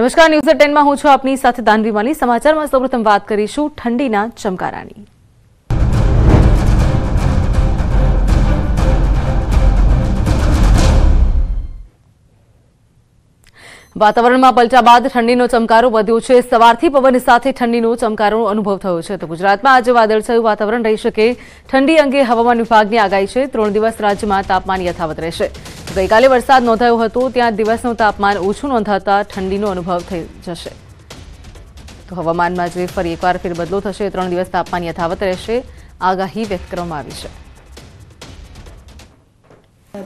નમસ્કાર ન્યૂઝ ટેનમાં હું છું આપની સાથે દાનવી માલી સમાચારમાં સૌપ્રથમ વાત કરીશું ઠંડીના ચમકારાની વાતાવરણમાં પલટા બાદ ઠંડીનો ચમકારો વધ્યો છે સવારથી પવન સાથે ઠંડીનો ચમકારો અનુભવ થયો છે તો ગુજરાતમાં આજે વાદળછાયું વાતાવરણ રહી શકે ઠંડી અંગે હવામાન વિભાગની આગાહી છે ત્રણ દિવસ રાજ્યમાં તાપમાન યથાવત રહેશે ગઈકાલે વરસાદ નોંધાયો હતો ત્યાં દિવસનું તાપમાન ઓછું નોંધાતા ઠંડીનો અનુભવ થઈ જશે તો હવામાનમાં જે ફરી એકવાર ફેરબદલો થશે ત્રણ દિવસ તાપમાન યથાવત રહેશે આગાહી વ્યક્ત કરવામાં આવી છે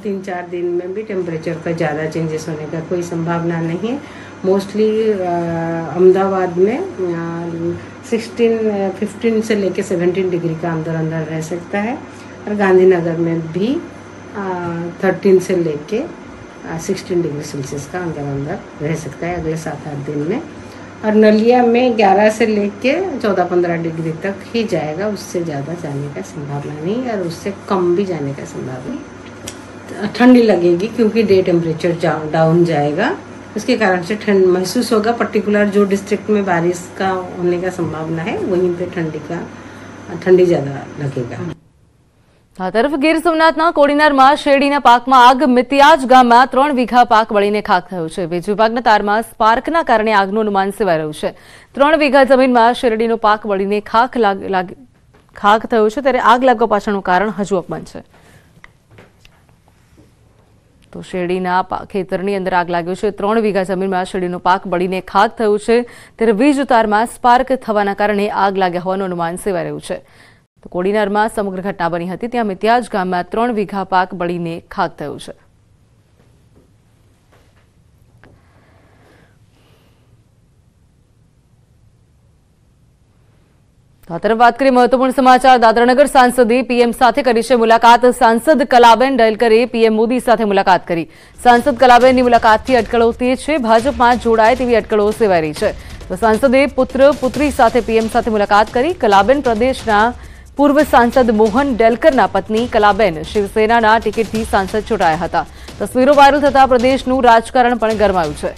तीन चार दिन में भी टेम्परेचर का ज़्यादा चेंजेस होने का कोई संभावना नहीं है मोस्टली अहमदाबाद में सिक्सटीन फिफ्टीन से लेकर सेवेंटीन डिग्री का अंदर अंदर रह सकता है और गांधीनगर में भी थर्टीन से लेके सिक्सटीन डिग्री सेल्सियस का अंदर अंदर रह सकता है अगले सात आठ दिन में और नलिया में 11 से लेके 14-15 डिग्री तक ही जाएगा उससे ज़्यादा जाने का संभावना नहीं और उससे कम भी जाने का संभावना नहीं ठंड लगेगी क्योंकि डे टेम्परेचर डाउन जाएगा उसके कारण से ठंड महसूस होगा पर्टिकुलर जो डिस्ट्रिक्ट में बारिश का होने का संभावना है वहीं पे ठंडी का ઠંડી જ્યાદા લગેગા આ તરફ ગીર સોમનાથના કોડીનારમાં શેરડીના પાકમાં આગ મિતિયાજ ગામમાં ત્રણ વીઘા પાક બળીને ખાક થયો છે વીજ વિભાગના તારમાં સ્પાર્કના કારણે આગનું અનુમાન સેવાઈ રહ્યું છે ત્રણ વીઘા જમીનમાં શેરડીનો પાક બળીને ખાખ ખાક થયો છે ત્યારે આગ લાગવા પાછળનું કારણ હજુ અપમાન છે તો શેરડીના ખેતરની અંદર આગ લાગ્યો છે ત્રણ વીઘા જમીનમાં શેરડીનો પાક બળીને ખાક થયો છે ત્યારે વીજ ઉતારમાં સ્પાર્ક થવાના કારણે આગ લાગ્યા હોવાનું અનુમાન સેવાઈ રહ્યું છે તો કોડીનારમાં સમગ્ર ઘટના બની હતી ત્યાં મિત્યાજ ગામમાં ત્રણ વીઘા પાક બળીને ખાક થયો છે તરફ વાત કરીએ મહત્વપૂર્ણ સમાચાર દાદરાનગર સાંસદે પીએમ સાથે કરી છે મુલાકાત સાંસદ કલાબેન ડેલકરે પીએમ મોદી સાથે મુલાકાત કરી સાંસદ કલાબેનની મુલાકાતથી અટકળો તે છે ભાજપમાં જોડાય તેવી અટકળો સેવાઈ રહી છે તો સાંસદે પુત્ર પુત્રી સાથે પીએમ સાથે મુલાકાત કરી કલાબેન પ્રદેશના પૂર્વ સાંસદ મોહન ડેલકરના પત્ની કલાબેન શિવસેનાના ટિકિટથી સાંસદ ચૂંટાયા હતા તસવીરો વાયરલ થતા પ્રદેશનું રાજકારણ પણ ગરમાયું છે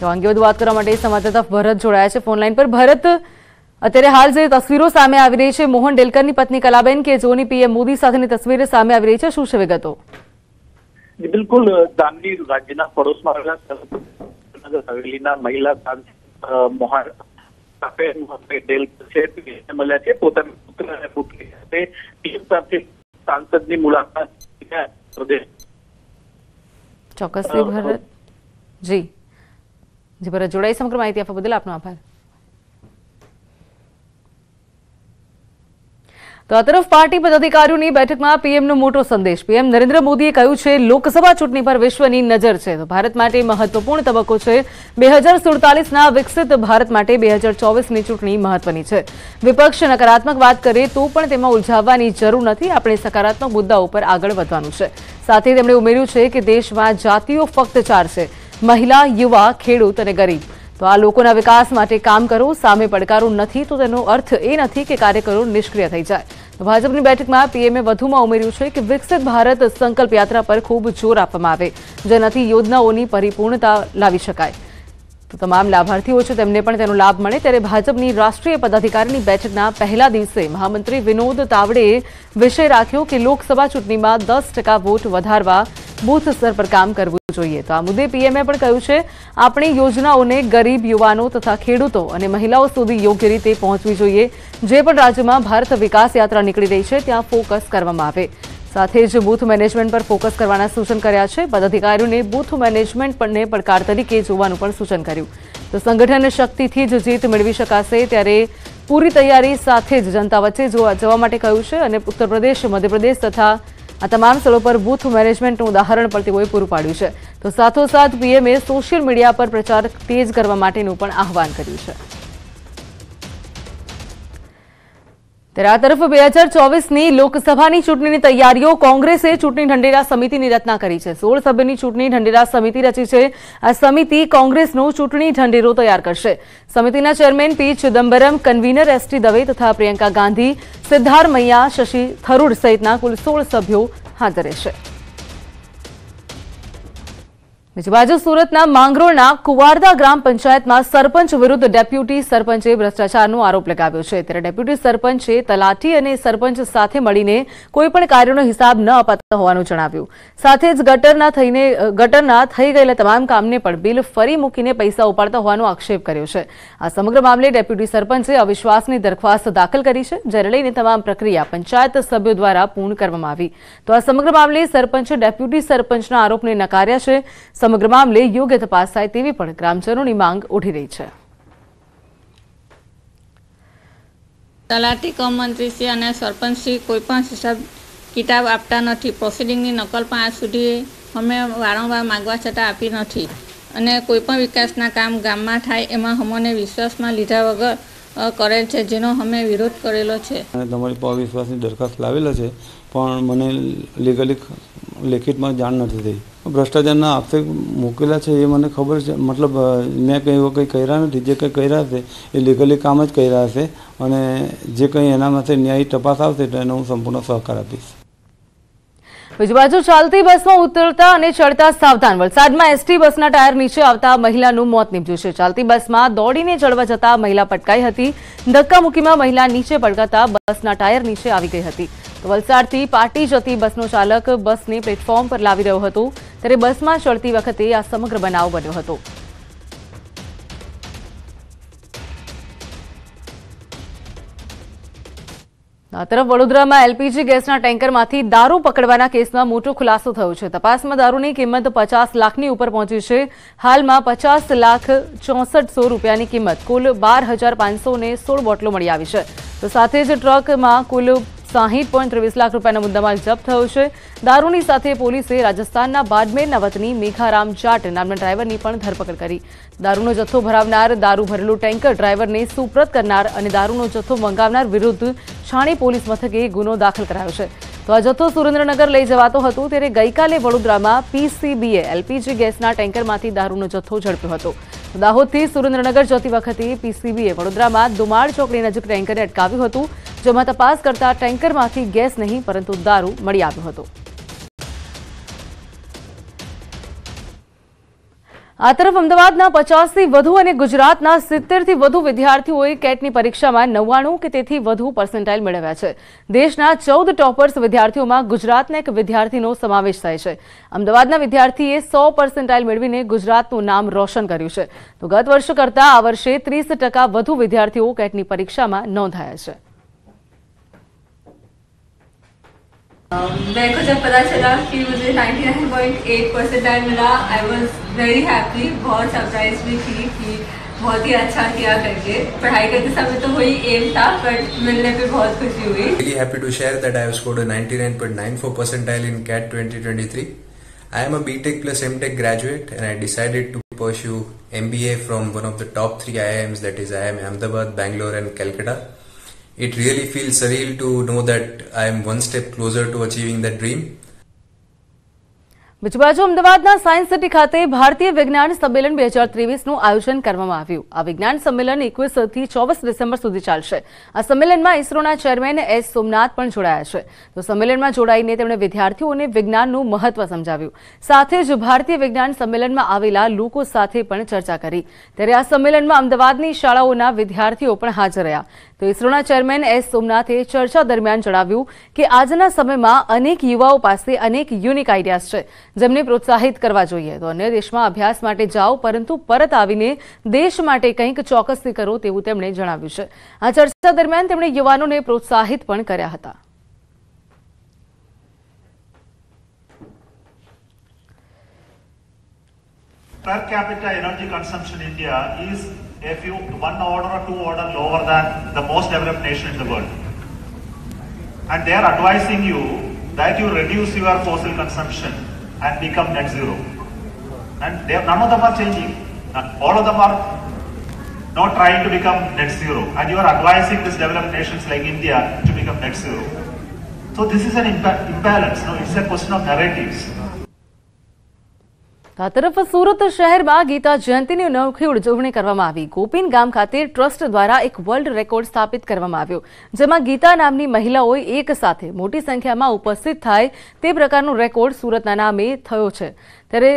તો અંગે વધુ વાત કરવા માટે સમાચાર સંવાદદાતા ભરત જોડાયા છે ફોનલાઈન પર ભરત અત્યારે હાલ જે તસવીરો સામે આવી રહી છે મોહન ડેલકરની પત્ની કલાબેન કે જોની પીએમ મોદી સાથેની તસવીર સામે આવી રહી છે શું છે વિગતો બિલકુલ દામની રાજ્યના પડોશમાં આવેલા હવેલીના મહિલા મોહન મળ્યા છે પોતાના પુત્ર અને પુત્રી સાથે પીએમ સાથે સાંસદની મુલાકાત પ્રદેશ ચોક્કસ જી જી ભરત જોડાઈ સમગ્ર માહિતી આપવા બદલ આપનો આભાર તો આ તરફ પાર્ટી પદાધિકારીઓની બેઠકમાં પીએમનો મોટો સંદેશ પીએમ નરેન્દ્ર મોદીએ કહ્યું છે લોકસભા ચૂંટણી પર વિશ્વની નજર છે તો ભારત માટે મહત્વપૂર્ણ તબક્કો છે બે હજાર સુડતાલીસના વિકસિત ભારત માટે બે હજાર ચોવીસની ચૂંટણી મહત્વની છે વિપક્ષ નકારાત્મક વાત કરે તો પણ તેમાં ઉલઝાવવાની જરૂર નથી આપણે સકારાત્મક મુદ્દા ઉપર આગળ વધવાનું છે સાથે તેમણે ઉમેર્યું છે કે દેશમાં જાતિઓ ફક્ત ચાર છે મહિલા યુવા ખેડૂત અને ગરીબ તો આ લોકોના વિકાસ માટે કામ કરો સામે પડકારો નથી તો તેનો અર્થ એ નથી કે કાર્યકરો નિષ્ક્રિય થઈ જાય તો ભાજપની બેઠકમાં પીએમએ વધુમાં ઉમેર્યું છે કે વિકસિત ભારત સંકલ્પ યાત્રા પર ખૂબ જોર આપવામાં આવે જેનાથી યોજનાઓની પરિપૂર્ણતા લાવી શકાય તમામ લાભાર્થીઓ છે તેમને પણ તેનો લાભ મળે ત્યારે ભાજપની રાષ્ટ્રીય પદાધિકારીની બેઠકના પહેલા દિવસે મહામંત્રી વિનોદ તાવડેએ વિષય રાખ્યો કે લોકસભા ચૂંટણીમાં દસ વોટ વધારવા બૂથ સ્તર પર કામ કરવું જોઈએ તો આ મુદ્દે પીએમએ પણ કહ્યું છે આપણી યોજનાઓને ગરીબ યુવાનો તથા ખેડૂતો અને મહિલાઓ સુધી યોગ્ય રીતે પહોંચવી જોઈએ જે પણ રાજ્યમાં ભારત વિકાસ યાત્રા નીકળી રહી છે ત્યાં ફોકસ કરવામાં આવે સાથે જ બૂથ મેનેજમેન્ટ પર ફોકસ કરવાના સૂચન કર્યા છે પદાધિકારીઓને બૂથ મેનેજમેન્ટ ને પડકાર તરીકે જોવાનું પણ સૂચન કર્યું તો સંગઠન શક્તિથી જ જીત મેળવી શકાશે ત્યારે પૂરી તૈયારી સાથે જ જનતા વચ્ચે જવા માટે કહ્યું છે અને ઉત્તરપ્રદેશ મધ્યપ્રદેશ તથા આ તમામ સ્થળો પર બૂથ મેનેજમેન્ટનું ઉદાહરણ પણ તેઓએ પૂરું પાડ્યું છે તો સાથોસાથ પીએમએ સોશિયલ મીડિયા પર પ્રચાર તેજ કરવા માટેનું પણ આહવાન કર્યું છે ત્યારે આ તરફ બે હજાર ચોવીસની લોકસભાની ચૂંટણીની તૈયારીઓ કોંગ્રેસે ચૂંટણી ઢંઢેરા સમિતિની રચના કરી છે સોળ સભ્યની ચૂંટણી ઢંઢેરા સમિતિ રચી છે આ સમિતિ કોંગ્રેસનો ચૂંટણી ઢંઢેરો તૈયાર કરશે સમિતિના chairman P Chidambaram convener ST Dave તથા પ્રિયંકા ગાંધી સિદ્ધારમૈયા શશી થરૂર સહિતના કુલ સોળ સભ્યો હાજર રહેશે બીજી બાજુ સુરતના માંગરોળના કુવારદા ગ્રામ પંચાયતમાં સરપંચ વિરુદ્ધ ડેપ્યુટી સરપંચે ભ્રષ્ટાચારનો આરોપ લગાવ્યો છે ત્યારે ડેપ્યુટી સરપંચે તલાટી અને સરપંચ સાથે મળીને કોઈપણ કાર્યોનો હિસાબ ન અપાતા હોવાનું જણાવ્યું સાથે જ ગટરના થઈને ગટરના થઈ ગયેલા તમામ કામને પણ બિલ ફરી મૂકીને પૈસા ઉપાડતા હોવાનો આક્ષેપ કર્યો છે આ સમગ્ર મામલે ડેપ્યુટી સરપંચે અવિશ્વાસની દરખાસ્ત દાખલ કરી છે જેને લઈને તમામ પ્રક્રિયા પંચાયત સભ્યો દ્વારા પૂર્ણ કરવામાં આવી તો આ સમગ્ર મામલે સરપંચે ડેપ્યુટી સરપંચના આરોપને નકાર્યા છે સમગ્ર મામલે યોગ્ય તપાસ થાય તેવી પણ ગ્રામજનોની માંગ ઉઠી રહી છે તલાટી કમંત્રી શ્રી અને સરપંચ શ્રી કોઈપણ હિસાબ કિતાબ આપતા નથી પ્રોસિડિંગની નકલ પણ આજ સુધી અમે વારંવાર માગવા છતાં આપી નથી અને કોઈપણ વિકાસના કામ ગામમાં થાય એમાં અમને વિશ્વાસમાં લીધા વગર કરેલ છે જેનો અમે વિરોધ કરેલો છે તમારી પર વિશ્વાસની દરખાસ્ત લાવેલો છે પણ મને લીગલી લેખિતમાં જાણ નથી થઈ ભ્રષ્ટાચારના આક્ષેપ મૂકેલા છે એ મને ખબર છે મતલબ મેં કંઈ એવો કંઈ કર્યા નથી જે કંઈ કર્યા હશે એ લીગલી કામ જ કર્યા હશે અને જે કંઈ એના માટે ન્યાયી તપાસ આવશે તો એનો હું સંપૂર્ણ સહકાર આપીશ બીજી બાજુ ચાલતી બસમાં ઉતરતા અને ચડતા સાવધાન વલસાડમાં એસટી બસના ટાયર નીચે આવતા મહિલાનું મોત નીપજ્યું છે ચાલતી બસમાં દોડીને ચડવા જતા મહિલા પટકાઈ હતી ધક્કામુક્કીમાં મહિલા નીચે પડકાતા બસના ટાયર નીચે આવી ગઈ હતી વલસાડથી પાટી જતી બસનો ચાલક બસને પ્લેટફોર્મ પર લાવી રહ્યો હતો ત્યારે બસમાં ચડતી વખતે આ સમગ્ર બનાવ બન્યો હતો આ તરફ વડોદરામાં એલપીજી ગેસના ટેન્કરમાંથી દારૂ પકડવાના કેસમાં મોટો ખુલાસો થયો છે તપાસમાં દારૂની કિંમત પચાસ લાખની ઉપર પહોંચી છે હાલમાં પચાસ લાખ ચોસઠસો રૂપિયાની કિંમત કુલ બાર હજાર પાંચસો ને સોળ બોટલો મળી આવી છે તો સાથે જ ટ્રકમાં કુલ સાહીઠ પોઈન્ટ ત્રેવીસ લાખ રૂપિયાના મુદ્દામાલ જપ્ત થયો છે દારૂની સાથે પોલીસે રાજસ્થાનના બાડમેરના વતની મેઘારામ જાટ નામના ડ્રાઈવરની પણ ધરપકડ કરી દારૂનો જથ્થો ભરાવનાર દારૂ ભરેલું ટેન્કર ડ્રાઈવરને સુપ્રત કરનાર અને દારૂનો જથ્થો મંગાવનાર વિરુદ્ધ છાણી પોલીસ મથકે ગુનો દાખલ કરાયો છે તો આ જથ્થો સુરેન્દ્રનગર લઈ જવાતો હતો ત્યારે ગઈકાલે વડોદરામાં પીસીબીએ એલપીજી ગેસના ટેન્કરમાંથી દારૂનો જથ્થો ઝડપ્યો હતો દાહોદથી સુરેન્દ્રનગર જતી વખતે પીસીબીએ વડોદરામાં દુમાળ ચોકડી નજીક ટેન્કરને અટકાવ્યું હતું જેમાં તપાસ કરતા ટેન્કરમાંથી ગેસ નહીં પરંતુ દારૂ મળી આવ્યો હતો આ તરફ અમદાવાદના પચાસથી વધુ અને ગુજરાતના સિત્તેરથી વધુ વિદ્યાર્થીઓએ કેટની પરીક્ષામાં નવ્વાણું કે તેથી વધુ પર્સન્ટાઇલ મેળવ્યા છે દેશના ચૌદ ટોપર્સ વિદ્યાર્થીઓમાં ગુજરાતના એક વિદ્યાર્થીનો સમાવેશ થાય છે અમદાવાદના વિદ્યાર્થીએ સો પર્સન્ટાઇલ મેળવીને ગુજરાતનું નામ રોશન કર્યું છે તો ગત વર્ષ કરતાં આ વર્ષે ત્રીસ વધુ વિદ્યાર્થીઓ કેટની પરીક્ષામાં નોંધાયા છે मेरे को जब पता चला कि मुझे 99.8 परसेंटाइल मिला आई वॉज वेरी हैप्पी बहुत सरप्राइज भी थी कि बहुत ही अच्छा किया करके पढ़ाई करते समय तो वही एम था बट मिलने पे बहुत खुशी हुई really happy to share that I have scored a 99.94 percentile in CAT 2023. I am a BTech plus MTech graduate and I decided to pursue MBA from one of the top three IIMs that is IIM Ahmedabad, Bangalore and Calcutta. It really feels surreal to know that I am one step closer to achieving that dream. બીજી બાજુ અમદાવાદના science city ખાતે ભારતીય વિજ્ઞાન સંમેલન બે હજાર ત્રેવીસનું આયોજન કરવામાં આવ્યું આ વિજ્ઞાન સંમેલન એકવીસથી ચોવીસ ડિસેમ્બર સુધી ચાલશે આ સંમેલનમાં ઇસરોના ચેરમેન એસ સોમનાથ પણ જોડાયા છે તો સંમેલનમાં જોડાઈને તેમણે વિદ્યાર્થીઓને વિજ્ઞાનનું મહત્વ સમજાવ્યું સાથે જ ભારતીય વિજ્ઞાન સંમેલનમાં આવેલા લોકો સાથે પણ ચર્ચા કરી ત્યારે આ સંમેલનમાં અમદાવાદની શાળાઓના વિદ્યાર્થીઓ પણ હાજર રહ્યા તો ઇસરોના ચેરમેન એસ સોમનાથે ચર્ચા દરમિયાન જણાવ્યું કે આજના સમયમાં અનેક યુવાઓ પાસે અનેક યુનિક આઈડિયાઝ છે જેમને પ્રોત્સાહિત કરવા જોઈએ તો અન્ય દેશમાં અભ્યાસ માટે જાઓ પરંતુ પરત આવીને દેશ માટે કંઈક ચોક્કસથી કરો તેવું તેમણે જણાવ્યું છે આ ચર્ચા દરમિયાન તેમણે યુવાનોને પ્રોત્સાહિત પણ કર્યા હતા Per capita energy consumption in India is a few, one order or two order lower than the most developed nation in the world. And they are advising you that you reduce your fossil consumption and become net zero. And they, none of them are changing. All of them are not trying to become net zero. And you are advising these developed nations like India to become net zero. So this is an imbalance. No, it's a question of narratives. આ તરફ સુરત શહેરમાં ગીતા જયંતિની અનોખી ઉજવણી કરવામાં આવી ગોપીન ગામ ખાતે ટ્રસ્ટ દ્વારા એક વર્લ્ડ રેકોર્ડ સ્થાપિત કરવામાં આવ્યો જેમાં ગીતા નામની મહિલાઓએ એક સાથે મોટી સંખ્યામાં ઉપસ્થિત થાય તે પ્રકારનો રેકોર્ડ સુરતના નામે થયો છે ત્યારે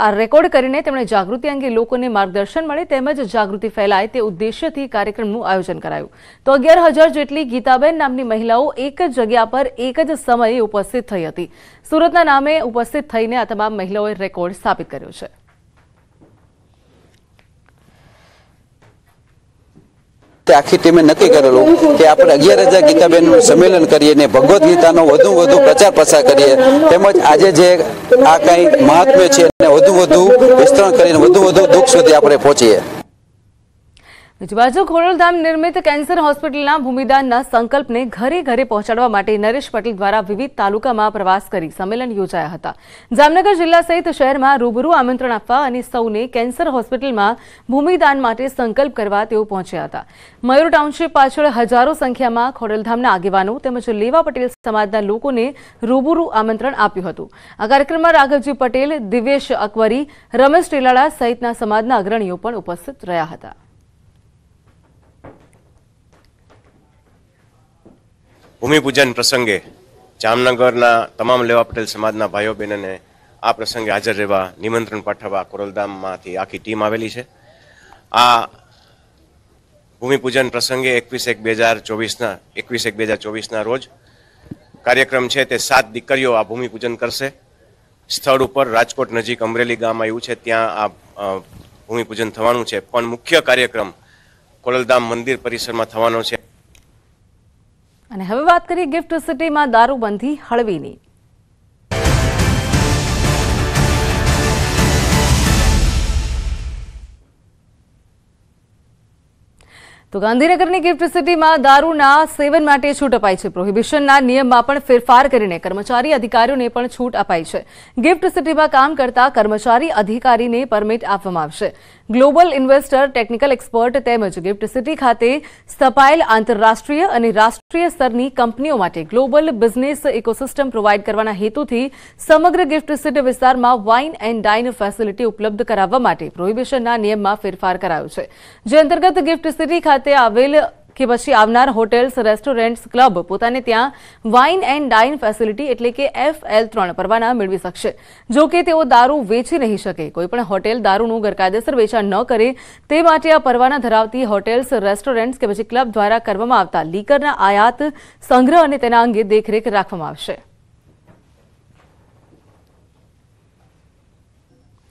આ રેકોર્ડ કરીને તેમણે જાગૃતિ અંગે લોકોને માર્ગદર્શન મળે તેમજ જાગૃતિ ફેલાય તે ઉદ્દેશ્યથી કાર્યક્રમનું આયોજન કરાયું તો અગિયાર હજાર જેટલી ગીતાબેન નામની મહિલાઓ એક જ જગ્યા પર એક જ સમયે ઉપસ્થિત થઈ હતી સુરતના નામે ઉપસ્થિત થઈને આ તમામ મહિલાઓએ રેકોર્ડ સ્થાપિત કર્યો છે તે આખી ટીમે નક્કી કરેલું કે આપણે અગિયાર હજાર ગીતાબેનનું સંમેલન કરીએ ને ભગવદ્ ગીતાનો વધુ વધુ પ્રચાર પ્રસાર કરીએ તેમજ આજે જે આ કંઈ મહાત્મ્ય છે એને વધુ વધુ વિસ્તરણ કરીને વધુ વધુ દુઃખ સુધી આપણે પહોંચીએ બાજુ ખોડલધામ નિર્મિત કેન્સર હોસ્પિટલના ભૂમિદાનના સંકલ્પને ઘરે ઘરે પહોંચાડવા માટે નરેશ પટેલ દ્વારા વિવિધ તાલુકામાં પ્રવાસ કરી સંમેલન યોજાયા હતા જામનગર જિલ્લા સહિત શહેરમાં રૂબરૂ આમંત્રણ આપવા અને સૌને કેન્સર હોસ્પિટલમાં ભૂમિદાન માટે સંકલ્પ કરવા તેઓ પહોંચ્યા હતા મયુર ટાઉનશીપ પાછળ હજારો સંખ્યામાં ખોડલધામના આગેવાનો તેમજ લેવા પટેલ સમાજના લોકોને રૂબરૂ આમંત્રણ આપ્યું હતું આ કાર્યક્રમમાં રાઘવજી પટેલ દિવેશ અકવરી રમેશ ટેલાળા સહિતના સમાજના અગ્રણીઓ પણ ઉપસ્થિત રહ્યા હતા ભૂમિપૂજન પ્રસંગે જામનગરના તમામ લેવા પટેલ સમાજના ભાઈઓ બહેનોને આ પ્રસંગે હાજર રહેવા નિમંત્રણ પાઠવવા કોરલધામમાંથી આખી ટીમ આવેલી છે આ ભૂમિપૂજન પ્રસંગે એકવીસ એક બે હજાર ચોવીસના એકવીસ એક બે હજાર ચોવીસના રોજ કાર્યક્રમ છે તે સાત દીકરીઓ આ ભૂમિપૂજન કરશે સ્થળ ઉપર રાજકોટ નજીક અમરેલી ગામ આવ્યું છે ત્યાં આ ભૂમિપૂજન થવાનું છે પણ મુખ્ય કાર્યક્રમ કોરલધામ મંદિર પરિસરમાં થવાનો છે અને હવે વાત કરીએ ગિફ્ટ સિટીમાં દારૂબંધી હળવીની તો ગાંધીનગરની ગિફ્ટ સિટીમાં દારૂના સેવન માટે છૂટ અપાઈ છે પ્રોહિબિશનના નિયમમાં પણ ફેરફાર કરીને કર્મચારી અધિકારીઓને પણ છૂટ અપાઈ છે ગિફ્ટ સિટીમાં કામ કરતા કર્મચારી અધિકારીને પરમિટ આપવામાં આવશે ગ્લોબલ ઇન્વેસ્ટર ટેકનિકલ એક્સપર્ટ તેમજ ગિફ્ટ સિટી ખાતે સ્થપાયેલ આંતરરાષ્ટ્રીય અને રાષ્ટ્રીય સ્તરની કંપનીઓ માટે ગ્લોબલ બિઝનેસ ઇકોસિસ્ટમ પ્રોવાઇડ કરવાના હેતુથી સમગ્ર ગિફ્ટ સિટી વિસ્તારમાં વાઇન એન્ડ ડાઇન ફેસિલિટી ઉપલબ્ધ કરાવવા માટે પ્રોહિબિશનના નિયમમાં ફેરફાર કરાયો છે જે અંતર્ગત ગિફ્ટ સિટી ખાતે આવેલ કે પછી આવનાર હોટેલ્સ રેસ્ટોરન્ટ્સ ક્લબ પોતાને ત્યાં વાઇન એન્ડ ડાઇન ફેસિલિટી એટલે કે એફ એલ ત્રણ પરવાના મેળવી શકશે જો કે તેઓ દારૂ વેચી નહીં શકે કોઈપણ હોટેલ દારૂનું ગેરકાયદેસર વેચાણ ન કરે તે માટે આ પરવાના ધરાવતી હોટેલ્સ રેસ્ટોરન્ટ્સ કે પછી ક્લબ દ્વારા કરવામાં આવતા લીકરના આયાત સંગ્રહ અને તેના અંગે દેખરેખ રાખવામાં આવશે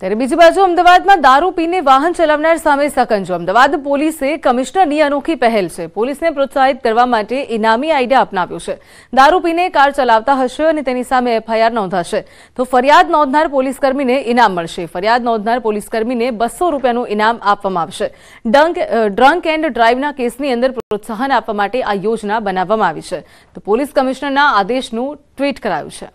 ત્યારે બીજી બાજુ અમદાવાદમાં દારૂ પીને વાહન ચલાવનાર સામે સકંજો અમદાવાદ પોલીસે કમિશનરની અનોખી પહેલ છે પોલીસને પ્રોત્સાહિત કરવા માટે ઇનામી આઈડિયા અપનાવ્યો છે દારૂ પીને કાર ચલાવતા હશે અને તેની સામે એફઆઈઆર નોંધાશે તો ફરિયાદ નોંધનાર પોલીસકર્મીને ઇનામ મળશે ફરિયાદ નોંધનાર પોલીસકર્મીને બસો રૂપિયાનું ઇનામ આપવામાં આવશે ડંક ડ્રંક એન્ડ ડ્રાઈવના કેસની અંદર પ્રોત્સાહન આપવા માટે આ યોજના બનાવવામાં આવી છે તો પોલીસ કમિશનરના આદેશનું ટ્વીટ કરાયું છે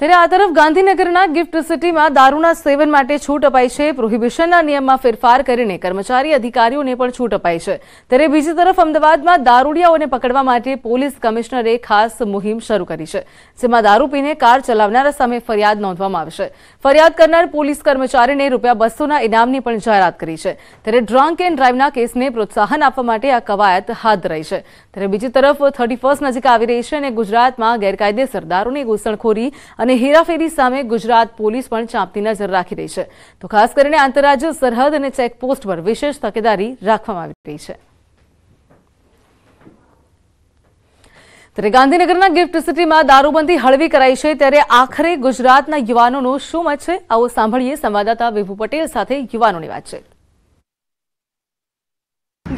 ત્યારે આ તરફ ગાંધીનગરના ગિફ્ટ સિટીમાં દારૂના સેવન માટે છૂટ અપાઈ છે પ્રોહિબિશનના નિયમમાં ફેરફાર કરીને કર્મચારી અધિકારીઓને પણ છૂટ અપાઈ છે ત્યારે બીજી તરફ અમદાવાદમાં દારૂડિયાઓને પકડવા માટે પોલીસ કમિશનરે ખાસ મુહિમ શરૂ કરી છે જેમાં દારૂ પીને કાર ચલાવનારા સામે ફરિયાદ નોંધવામાં આવશે ફરિયાદ કરનાર પોલીસ કર્મચારીને રૂપિયા બસોના ઇનામની પણ જાહેરાત કરી છે ત્યારે ડ્રંક એન્ડ ડ્રાઈવના કેસને પ્રોત્સાહન આપવા માટે આ કવાયત હાથ ધરાઈ છે ત્યારે બીજી તરફ થર્ટી નજીક આવી રહી છે અને ગુજરાતમાં ગેરકાયદેસર દારૂની ઘૂસણખોરી અને હેરાફેરી સામે ગુજરાત પોલીસ પણ ચાંપતી નજર રાખી રહી છે તો ખાસ કરીને આંતરરાજ્ય સરહદ અને ચેકપોસ્ટ પર વિશેષ તકેદારી રાખવામાં આવી રહી છે ત્યારે ગાંધીનગરના ગિફ્ટ સિટીમાં દારૂબંધી હળવી કરાઈ છે ત્યારે આખરે ગુજરાતના યુવાનોનું શું મત છે આવો સાંભળીએ સંવાદદાતા વિભુ પટેલ સાથે યુવાનોની વાતચીત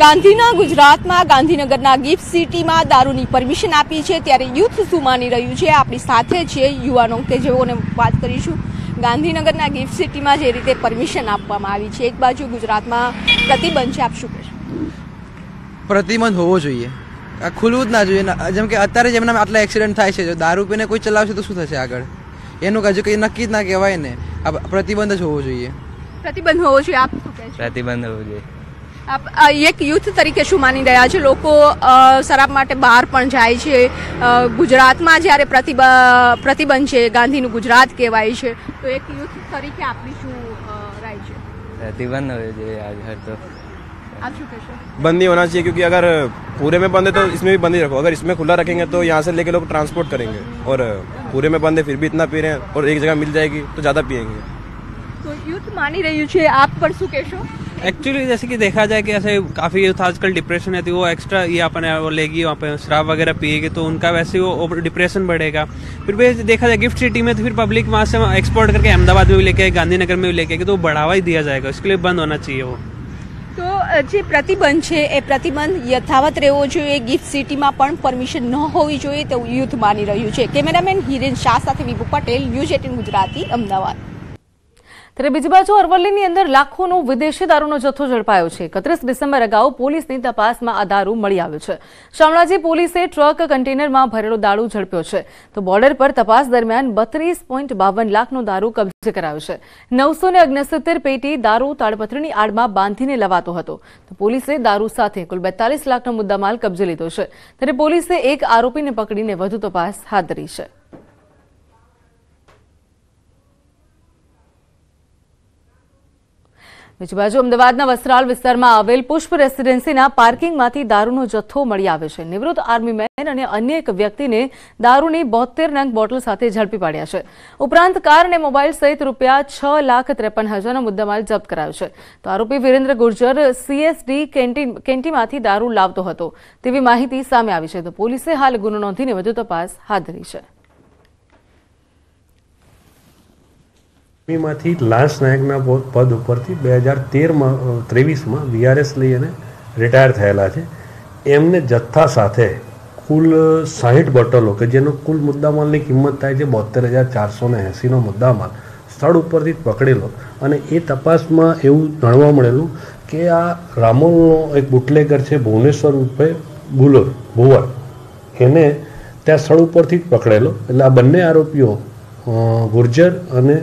ગાંધીના ગુજરાતમાં ગાંધીનગરના ગિફ્ટ સિટીમાં દારૂની પરમિશન આપી છે ત્યારે યુથ શું માની રહ્યું છે આપણી સાથે છે યુવાનો કે જેઓને વાત કરીશું ગાંધીનગરના ગિફ્ટ સિટીમાં જે રીતે પરમિશન આપવામાં આવી છે એક બાજુ ગુજરાતમાં પ્રતિબંધ છે આપ શું કહેશો પ્રતિબંધ હોવો જોઈએ આ ખુલવું જ ના જોઈએ જેમ કે અત્યારે જેમના આટલા એક્સિડન્ટ થાય છે જો દારૂ પીને કોઈ ચલાવશે તો શું થશે આગળ એનું કાજુ કંઈ નક્કી જ ના કહેવાય ને આ પ્રતિબંધ જ હોવો જોઈએ પ્રતિબંધ હોવો જોઈએ આપ શું કહેશો પ્રતિબંધ હોવો જોઈએ આપ એક યુથ તરીકે શું માની રહ્યા છે લોકો શરાબ માટે બહાર પણ જાય છે ગુજરાતમાં જ્યારે પ્રતિબા પ્રતિબંધ છે ગાંધીનું ગુજરાત કહેવાય છે તો એક યુથ તરીકે આપણી શું રાય છે प्रतिबंध हो जाए आज हर तो आप શું કહેશો बंद ही होना चाहिए क्योंकि अगर पूरे में बंद है तो इसमें भी बंद ही रखो अगर इसमें खुला रखेंगे तो यहाँ से लेके लोग ट्रांसपोर्ट करेंगे और पूरे में बंद है फिर भी इतना पी रहे हैं और एक जगह मिल जाएगी तो ज़्यादा पिएंगे તો યુથ માની રહ્યું છે આપ પણ શું કહેશો एक्चुअली जैसे कि देखा जाए कि ऐसे काफ़ी था आजकल डिप्रेशन रहती है वो एक्स्ट्रा ये अपन वो लेगी वहाँ पे शराब वगैरह पिएगी तो उनका वैसे वो डिप्रेशन बढ़ेगा फिर भी देखा जाए गिफ्ट सिटी में तो फिर पब्लिक वहाँ से एक्सपोर्ट करके अहमदाबाद में भी लेके आए गांधीनगर में भी लेके आए तो बढ़ावा ही दिया जाएगा उसके लिए बंद होना चाहिए वो तो जो प्रतिबंध है यथावत रहो યથાવત રહેવો જોઈએ ગિફ્ટ સિટીમાં પણ પરમિશન ન હોવી જોઈએ તેવું યુથ માની રહ્યું છે કેમેરામેન હિરેન શાહ સાથે વિપુ પટેલ ન્યૂઝ એટીન ત્યારે બીજી બાજુ અરવલ્લીની અંદર લાખોનો વિદેશી દારૂનો જથ્થો ઝડપાયો છે એકત્રીસ ડિસેમ્બર અગાઉ પોલીસની તપાસમાં આ દારૂ મળી આવ્યો છે શામળાજી પોલીસે ટ્રક કન્ટેનરમાં ભરેલો દારૂ ઝડપ્યો છે તો બોર્ડર પર તપાસ દરમિયાન બત્રીસ પોઈન્ટ બાવન લાખનો દારૂ કબજે કરાયો છે નવસો ને અગ્નસિત્તેર પેટી દારૂ તાડપત્રની આડમાં બાંધીને લવાતો હતો તો પોલીસે દારૂ સાથે કુલ બેતાલીસ લાખનો મુદ્દામાલ કબજે લીધો છે ત્યારે પોલીસે એક આરોપીને પકડીને વધુ તપાસ હાથ ધરી છે બીજી બાજુ અમદાવાદના વસ્ત્રાલ વિસ્તારમાં આવેલ પુષ્પ રેસીડેન્સીના પાર્કિંગમાંથી દારૂનો જથ્થો મળી આવ્યો છે નિવૃત્ત આર્મી મેન અને અન્ય એક વ્યક્તિને દારૂની બોતેર નંગ બોટલ સાથે ઝડપી પાડ્યા છે ઉપરાંત કાર અને મોબાઈલ સહિત રૂપિયા છ લાખ ત્રેપન હજારનો મુદ્દામાલ જપ્ત કરાયો છે તો આરોપી વિરેન્દ્ર ગુર્જર સીએસડી કેન્ટીન કેન્ટીમાંથી દારૂ લાવતો હતો તેવી માહિતી સામે આવી છે તો પોલીસે હાલ ગુનો નોંધીને વધુ તપાસ હાથ ધરી છે માંથી લાંસ નાયકના પદ ઉપરથી બે હજાર તેરમાં ત્રેવીસમાં વીઆરએસ લઈ અને રિટાયર થયેલા છે એમને જથ્થા સાથે કુલ સાહીઠ બોટલો કે જેનો કુલ મુદ્દામાલની કિંમત થાય છે બોતેર હજાર ચારસો ને એંસીનો મુદ્દામાલ સ્થળ ઉપરથી પકડેલો અને એ તપાસમાં એવું જાણવા મળેલું કે આ રામોલનો એક બુટલેગર છે ભુવનેશ્વર રૂપે ભૂલો ભુવર એને ત્યાં સ્થળ ઉપરથી જ પકડેલો એટલે આ બંને આરોપીઓ ગુર્જર અને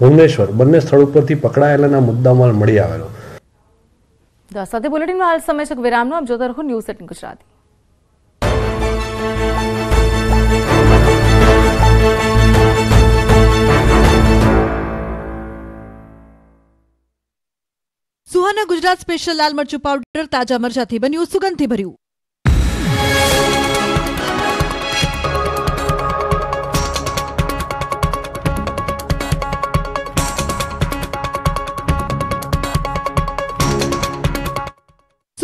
ભુવનેશ્વર બંને સ્થળ ઉપરથી પકડાયેલાના મુદ્દામાલ મળી આવેલો સાથે બુલેટિનમાં હાલ સમય છે વિરામનો આપ જોતા રહો news eighteen Gujarati Suhana Gujarat special લાલ મરચું પાવડર તાજા મરચાથી બન્યું સુગંધથી ભર્યું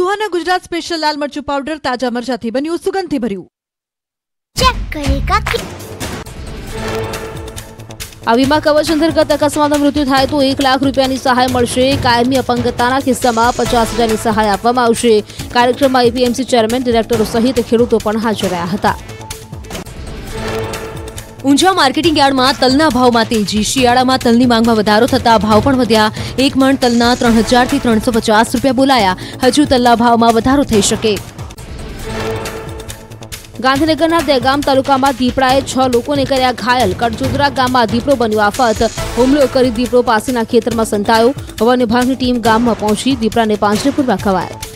સુહાના ગુજરાત સ્પેશિયલ લાલ મરચું પાવડર તાજા મરચાથી બન્યું સુગંધથી ભર્યું આ વીમા આવીમાં કવચ અંતર્ગત અકસ્માતમાં મૃત્યુ થાય તો એક લાખ રૂપિયાની સહાય મળશે કાયમી અપંગતાના કિસ્સામાં પચાસ હજારની સહાય આપવામાં આવશે કાર્યક્રમમાં એપીએમસી ચેરમેન ડિરેક્ટરો સહિત ખેડૂતો પણ હાજર રહ્યા હતા ઊંઝા માર્કેટિંગ યાર્ડમાં તલના ભાવમાં તેજી શિયાળામાં તલની માંગમાં વધારો થતા ભાવ પણ વધ્યા એક મણ તલના ત્રણ હજારથી ત્રણસો પચાસ રૂપિયા બોલાયા હજુ તલના ભાવમાં વધારો થઈ શકે ગાંધીનગરના દહેગામ તાલુકામાં દીપડાએ છ લોકોને કર્યા ઘાયલ કડચોદરા ગામમાં દીપડો બન્યો આફત હુમલો કરી દીપડો પાસેના ખેતરમાં સંતાયો વન વિભાગની ટીમ ગામમાં પહોંચી દીપડાને પાંજરેપુરમાં ખવાયા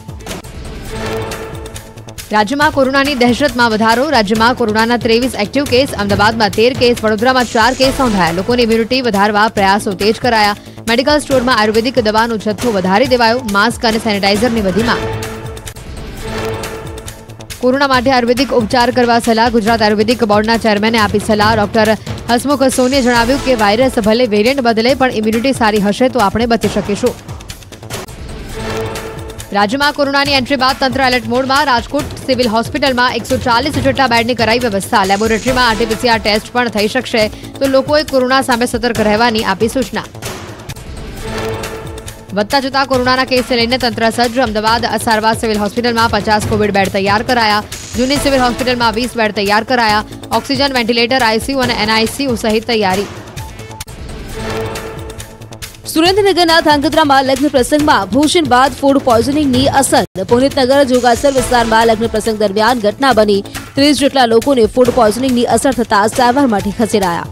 રાજ્યમાં કોરોનાની દહેશતમાં વધારો રાજ્યમાં કોરોનાના ત્રેવીસ એક્ટિવ કેસ અમદાવાદમાં તેર કેસ વડોદરામાં ચાર કેસ નોંધાયા લોકોની ઇમ્યુનિટી વધારવા પ્રયાસો તેજ કરાયા મેડિકલ સ્ટોરમાં આયુર્વેદિક દવાનો જથ્થો વધારી દેવાયો માસ્ક અને સેનિટાઇઝરની વધીમાં કોરોના માટે આયુર્વેદિક ઉપચાર કરવા સલાહ ગુજરાત આયુર્વેદિક બોર્ડના ચેરમેને આપી સલાહ ડોક્ટર હસમુખ સોનીએ જણાવ્યું કે વાયરસ ભલે વેરિયન્ટ બદલે પણ ઇમ્યુનિટી સારી હશે તો આપણે બચી શકીશું રાજ્યમાં કોરોનાની એન્ટ્રી બાદ તંત્ર એલર્ટ મોડમાં રાજકોટ સિવિલ હોસ્પિટલમાં એકસો ચાલીસ જેટલા બેડની કરાઈ વ્યવસ્થા લેબોરેટરીમાં આરટીપીસીઆર ટેસ્ટ પણ થઈ શકશે તો લોકોએ કોરોના સામે સતર્ક રહેવાની આપી સૂચના વધતા જતા કોરોનાના કેસને લઈને તંત્ર સજ્જ અમદાવાદ સારવાર સિવિલ હોસ્પિટલમાં પચાસ કોવિડ બેડ તૈયાર કરાયા જૂની સિવિલ હોસ્પિટલમાં વીસ બેડ તૈયાર કરાયા ઓક્સિજન વેન્ટિલેટર આઈસીયુ અને એનઆઈસીયુ સહિત તૈયારી सुरेंद्रनगर नाथ अंगदरा मा लग्न પ્રસંગમાં ભોજન બાદ ફૂડ પોઈઝનિંગની અસર પોણેતનગર જોગા સર્વ વિસ્તાર મા લગ્ન પ્રસંગ દરમિયાન ઘટના બની 30 જેટલા લોકો ને ફૂડ પોઈઝનિંગ ની અસર થતા સાવર માંથી ખસીરાયા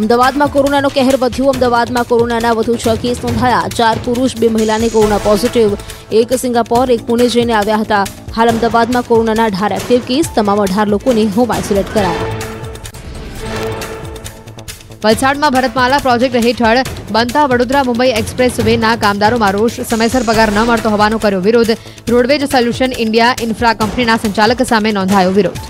અમદાવાદમાં કોરોનાનો કહેર વધ્યો અમદાવાદમાં કોરોનાના વધુ 6 કેસ નોંધાયા 4 પુરુષ બે મહિલાને કોરોના પોઝિટિવ એક સિંગાપોર એક પુણે જેણે આવ્યા હતા હાલ અમદાવાદમાં કોરોનાના 18 કેસ તમામ 18 લોકો ને હોમ ઇન્સ્યુલેટ કરાયા વલસાડમાં ભરતમાલા પ્રોજેક્ટ હેઠળ બનતા વડોદરા મુંબઈ એક્સપ્રેસ વેના કામદારોમાં રોષ સમયસર પગાર ન મળતો હોવાનો કર્યો વિરોધ રોડવેજ સોલ્યુશન ઇન્ડિયા ઇન્ફ્રા કંપનીના સંચાલક સામે નોંધાયો વિરોધ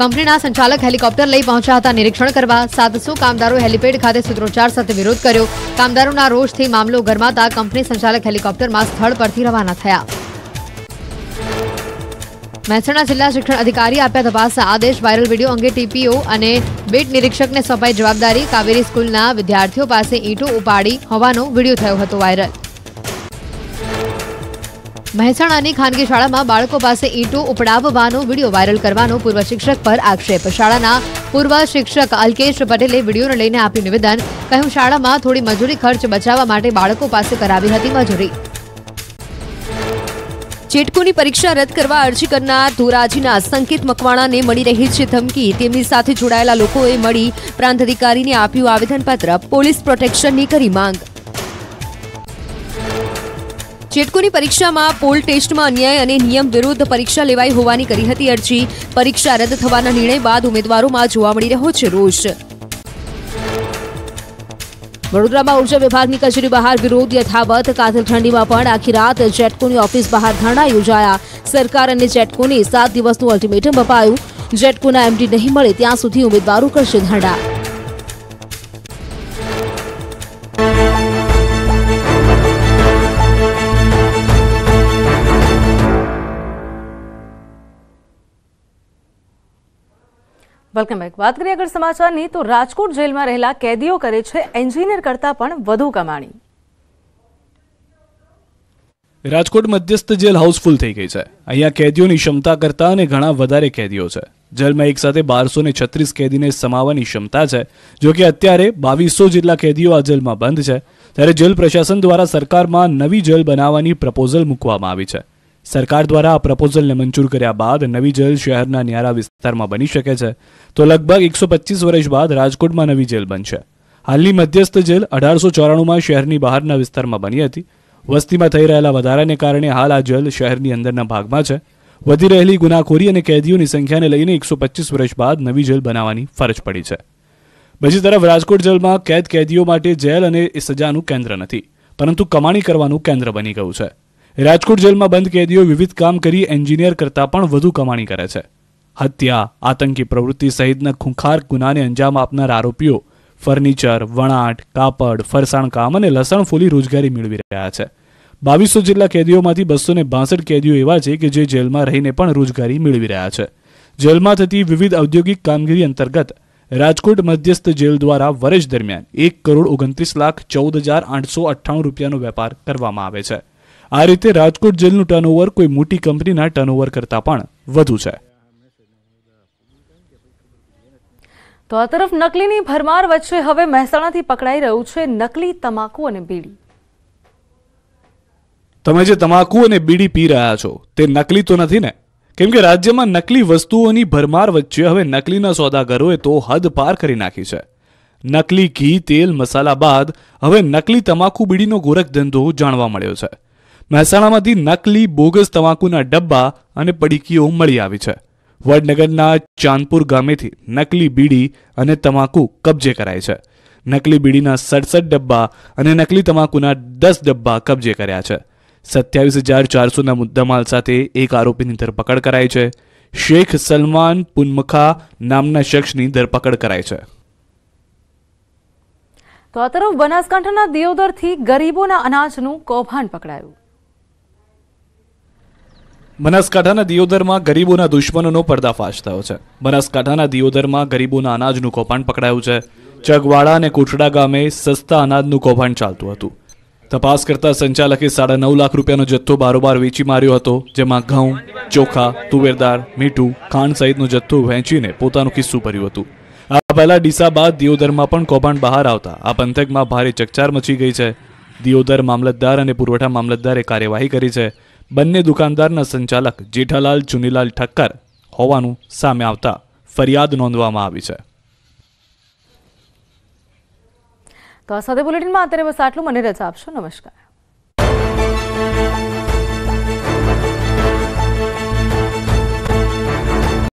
કંપનીના સંચાલક હેલિકોપ્ટર લઈ પહોંચ્યા હતા નિરીક્ષણ કરવા સાતસો કામદારો હેલિપેડ ખાતે સૂત્રોચ્ચાર સાથે વિરોધ કર્યો કામદારોના રોષથી મામલો ગરમાતા કંપની સંચાલક હેલિકોપ્ટરમાં સ્થળ પરથી રવાના થયા મહેસાણા જિલ્લા શિક્ષણ અધિકારી આપ્યા તપાસના આદેશ વાયરલ વિડીયો અંગે ટીપીઓ અને બેટ નિરીક્ષકને સોંપાઈ જવાબદારી કાવેરી સ્કૂલના વિદ્યાર્થીઓ પાસે ઈંટો ઉપાડી હોવાનો વિડીયો થયો હતો વાયરલ મહેસાણાની ખાનગી શાળામાં બાળકો પાસે ઈંટો ઉપડાવવાનો વિડીયો વાયરલ કરવાનો પૂર્વ શિક્ષક પર આક્ષેપ શાળાના પૂર્વ શિક્ષક અલ્કેશ પટેલે વિડીયોને લઈને આપ્યું નિવેદન કહ્યું શાળામાં થોડી મજૂરી ખર્ચ બચાવવા માટે બાળકો પાસે કરાવી હતી મજૂરી ચેટકોની પરીક્ષા રદ કરવા અરજી કરનાર ધોરાજીના સંકેત મકવાણાને મળી રહી છે ધમકી તેમની સાથે જોડાયેલા લોકોએ મળી પ્રાંત અધિકારીને આપ્યું આવેદનપત્ર પોલીસ પ્રોટેક્શનની કરી માંગ ચેટકોની પરીક્ષામાં પોલ ટેસ્ટમાં અન્યાય અને નિયમ વિરુદ્ધ પરીક્ષા લેવાઈ હોવાની કરી હતી અરજી પરીક્ષા રદ થવાના નિર્ણય બાદ ઉમેદવારોમાં જોવા મળી રહ્યો છે રોષ वडुद्रामा ऊर्जा विभागની કશરી બહાર વિરોધ યથાવત કાતલ ઠંડીમાં પણ આખી રાત જેટકોની ઓફિસ બહાર ધરણા યોજાયા સરકાર અને જેટકોની 7 દિવસનું અલ્ટીમેટમ અપાયું જેટકોના એમડી નહીં મળે ત્યાં સુધી ઉમેદવારો કરશે ધરણા વેલકમ બેક વાત કરીએ આગળ સમાચારની તો રાજકોટ જેલમાં રહેલા કેદીઓ કરે છે એન્જિનિયર કરતાં પણ વધુ કમાણી રાજકોટ મધ્યસ્થ જેલ હાઉસફુલ થઈ ગઈ છે અહીંયા કેદીઓની ક્ષમતા કરતાં અને ઘણા વધારે કેદીઓ છે જેલમાં એક સાથે બારસો ને છત્રીસ કેદીને સમાવવાની ક્ષમતા છે જો કે અત્યારે બાવીસો જેટલા કેદીઓ આ જેલમાં બંધ છે ત્યારે જેલ પ્રશાસન દ્વારા સરકારમાં નવી જેલ બનાવવાની પ્રપોઝલ મૂકવામાં આવી છે સરકાર દ્વારા આ પ્રપોઝલને મંજૂર કર્યા બાદ નવી જેલ શહેરના ન્યારા વિસ્તારમાં બની શકે છે તો લગભગ એકસો પચીસ વર્ષ બાદ રાજકોટમાં નવી જેલ બનશે હાલની મધ્યસ્થ જેલ અઢારસો ચોરાણુંમાં શહેરની બહારના વિસ્તારમાં બની હતી વસ્તીમાં થઈ રહેલા વધારાને કારણે હાલ આ જેલ શહેરની અંદરના ભાગમાં છે વધી રહેલી ગુનાખોરી અને કેદીઓની સંખ્યાને લઈને એકસો પચીસ વર્ષ બાદ નવી જેલ બનાવવાની ફરજ પડી છે બીજી તરફ રાજકોટ જેલમાં કેદ કેદીઓ માટે જેલ અને સજાનું કેન્દ્ર નથી પરંતુ કમાણી કરવાનું કેન્દ્ર બની ગયું છે રાજકોટ જેલમાં બંધ કેદીઓ વિવિધ કામ કરી એન્જિનિયર કરતાં પણ વધુ કમાણી કરે છે હત્યા આતંકી પ્રવૃત્તિ સહિતના ખૂંખાર ગુનાને અંજામ આપનાર આરોપીઓ ફર્નિચર વણાટ કાપડ ફરસાણ કામ અને ફૂલી રોજગારી મેળવી રહ્યા છે બાવીસો જેટલા કેદીઓમાંથી બસો ને બાસઠ કેદીઓ એવા છે કે જે જેલમાં રહીને પણ રોજગારી મેળવી રહ્યા છે જેલમાં થતી વિવિધ ઔદ્યોગિક કામગીરી અંતર્ગત રાજકોટ મધ્યસ્થ જેલ દ્વારા વર્ષ દરમિયાન એક કરોડ ઓગણત્રીસ લાખ ચૌદ હજાર આઠસો અઠ્ઠાણું રૂપિયાનો વેપાર કરવામાં આવે છે આ રીતે રાજકોટ જેલનું ટર્નઓવર કોઈ મોટી કંપનીના ટર્નઓવર કરતા પણ વધુ છે તો આ તરફ નકલીની ભરમાર વચ્ચે હવે મહેસાણાથી પકડાઈ રહ્યું છે નકલી તમાકુ અને બીડી તમે જે તમાકુ અને બીડી પી રહ્યા છો તે નકલી તો નથી ને કેમ કે રાજ્યમાં નકલી વસ્તુઓની ભરમાર વચ્ચે હવે નકલીના સોદાગરોએ તો હદ પાર કરી નાખી છે નકલી ઘી તેલ મસાલા બાદ હવે નકલી તમાકુ બીડીનો ગોરખ ધંધો જાણવા મળ્યો છે મહેસાણામાંથી નકલી બોગસ તમાકુના ડબ્બા અને પડીકીઓ મળી આવી છે વડનગરના ચાંદપુર ગામેથી નકલી બીડી અને તમાકુ કબજે કરાય છે નકલી બીડીના સડસઠ ડબ્બા અને નકલી તમાકુના દસ ડબ્બા કબજે કર્યા છે સત્યાવીસ હજાર ચારસોના મુદ્દામાલ સાથે એક આરોપીની ધરપકડ કરાઈ છે શેખ સલમાન પુનમખા નામના શખ્સની ધરપકડ કરાઈ છે તો આ તરફ બનાસકાંઠાના દેવદરથી ગરીબોના અનાજનું કૌભાંડ પકડાયું બનાસકાંઠાના દિયોદરમાં ગરીબોના દુશ્મનોનો પર્દાફાશ થયો છે બનાસકાંઠાના દિયોદરમાં ગરીબોના અનાજનું કૌભાંડ પકડાયું છે ચગવાડા અને કુટડા ગામે સસ્તા અનાજનું કૌભાંડ ચાલતું હતું તપાસ કરતા સંચાલકે સાડા નવ લાખ રૂપિયાનો જથ્થો બારોબાર વેચી માર્યો હતો જેમાં ઘઉં ચોખા તુવેરદાર મીઠું ખાંડ સહિતનો જથ્થો વહેંચીને પોતાનું કિસ્સું ભર્યું હતું આ પહેલા ડીસા બાદ દિયોદરમાં પણ કૌભાંડ બહાર આવતા આ પંથકમાં ભારે ચકચાર મચી ગઈ છે દિયોદર મામલતદાર અને પુરવઠા મામલતદારે કાર્યવાહી કરી છે બંને દુકાનદારના સંચાલક જેઠાલાલ ચુનીલાલ ઠક્કર હોવાનું સામે આવતા ફરિયાદ નોંધવામાં આવી છે તો આ સાથે બુલેટિનમાં અત્યારે બસ આટલું મને રજા આપશો નમસ્કાર